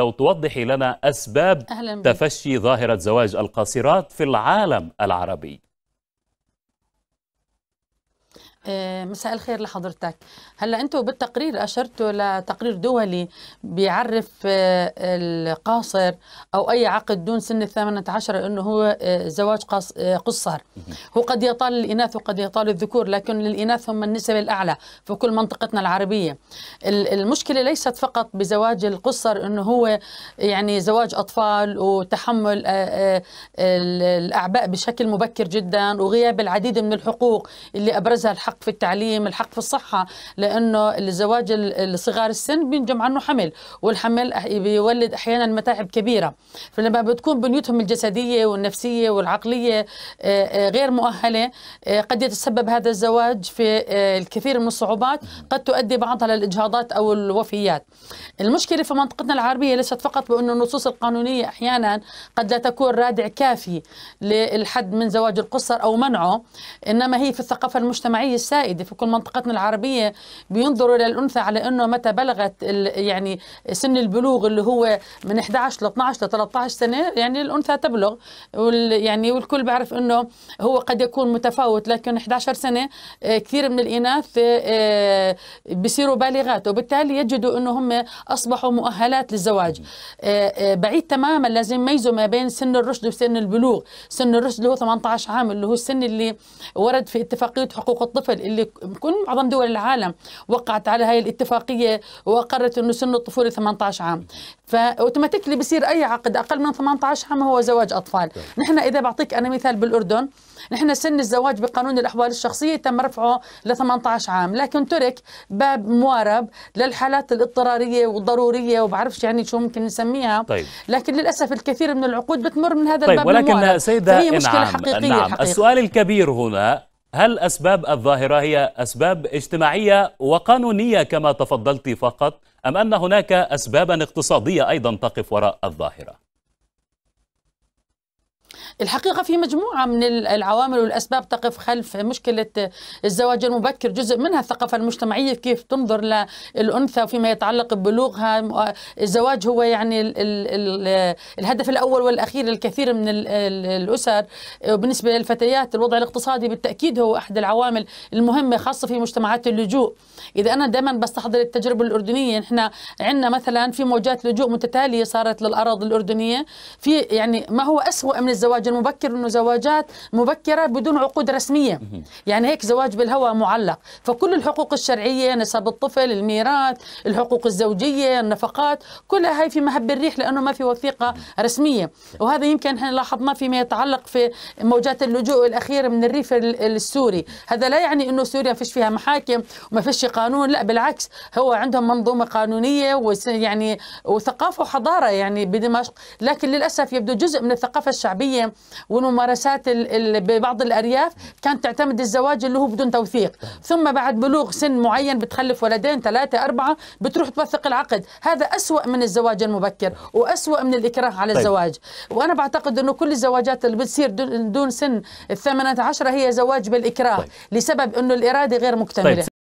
لو توضحي لنا أسباب تفشي ظاهرة زواج القاصرات في العالم العربي آه، مساء الخير لحضرتك هلا انتم بالتقرير اشرتوا لتقرير دولي بيعرف آه، القاصر او اي عقد دون سن ال عشر انه هو آه، زواج قصر هو قد يطال الاناث وقد يطال الذكور لكن للاناث هم النسبة الاعلى في كل منطقتنا العربية المشكلة ليست فقط بزواج القصر انه هو يعني زواج اطفال وتحمل الاعباء بشكل مبكر جدا وغياب العديد من الحقوق اللي ابرزها الحق الحق في التعليم الحق في الصحة لأنه الزواج الصغار السن بينجم عنه حمل والحمل بيولد أحيانا متاعب كبيرة فلما بتكون بنيتهم الجسدية والنفسية والعقلية آه، آه، غير مؤهلة آه، قد يتسبب هذا الزواج في الكثير من الصعوبات قد تؤدي بعضها للإجهاضات أو الوفيات المشكلة في منطقتنا العربية ليست فقط بأن النصوص القانونية أحيانا قد لا تكون رادع كافي للحد من زواج القصر أو منعه إنما هي في الثقافة المجتمعية السائده في كل منطقتنا العربيه بينظروا الى الانثى على انه متى بلغت يعني سن البلوغ اللي هو من 11 ل 12 ل 13 سنه يعني الانثى تبلغ وال يعني والكل بيعرف انه هو قد يكون متفاوت لكن 11 سنه آه، كثير من الاناث آه، بيصيروا بالغات وبالتالي يجدوا انه هم اصبحوا مؤهلات للزواج آه، بعيد تماما لازم يميزوا ما بين سن الرشد وسن البلوغ سن الرشد اللي هو 18 عام اللي هو السن اللي ورد في اتفاقيه حقوق الطفل الطفل اللي كل معظم دول العالم وقعت على هاي الاتفاقيه وقررت انه سن الطفوله 18 عام فاوتوماتيكلي بصير اي عقد اقل من 18 عام هو زواج اطفال طيب. نحن اذا بعطيك انا مثال بالاردن نحن سن الزواج بقانون الاحوال الشخصيه تم رفعه ل 18 عام لكن ترك باب موارب للحالات الاضطراريه والضروريه وبعرفش يعني شو ممكن نسميها طيب. لكن للاسف الكثير من العقود بتمر من هذا طيب الباب ولكن الموارب. سيدة فهي مشكله نعم. حقيقيه نعم. السؤال الكبير هنا هل أسباب الظاهرة هي أسباب اجتماعية وقانونية كما تفضلت فقط أم أن هناك أسبابا اقتصادية أيضا تقف وراء الظاهرة؟ الحقيقة في مجموعة من العوامل والأسباب تقف خلف مشكلة الزواج المبكر جزء منها الثقافة المجتمعية كيف تنظر للأنثى فيما يتعلق ببلوغها الزواج هو يعني الـ الـ الـ الهدف الأول والأخير للكثير من الأسر وبالنسبه للفتيات الوضع الاقتصادي بالتأكيد هو أحد العوامل المهمة خاصة في مجتمعات اللجوء إذا أنا دائما بستحضر التجربة الأردنية نحن عندنا مثلا في موجات لجوء متتالية صارت للأراضي الأردنية في يعني ما هو أسوأ من الزواج الزواج المبكر انه زواجات مبكره بدون عقود رسميه يعني هيك زواج بالهواء معلق فكل الحقوق الشرعيه نسب الطفل الميراث الحقوق الزوجيه النفقات كلها هاي في مهب الريح لانه ما في وثيقه رسميه وهذا يمكن احنا لاحظناه فيما يتعلق في موجات اللجوء الاخيره من الريف السوري هذا لا يعني انه سوريا فيش فيها محاكم وما فيش قانون لا بالعكس هو عندهم منظومه قانونيه ويعني وثقافه وحضاره يعني بدمشق لكن للاسف يبدو جزء من الثقافه الشعبيه والممارسات ببعض الارياف كانت تعتمد الزواج اللي هو بدون توثيق ثم بعد بلوغ سن معين بتخلف ولدين ثلاثه اربعه بتروح توثق العقد هذا أسوأ من الزواج المبكر وأسوأ من الإكراه على طيب. الزواج وأنا بعتقد أنه كل الزواجات اللي بتصير دون سن الثامنة عشرة هي زواج بالإكراه طيب. لسبب أنه الإرادة غير مكتملة طيب.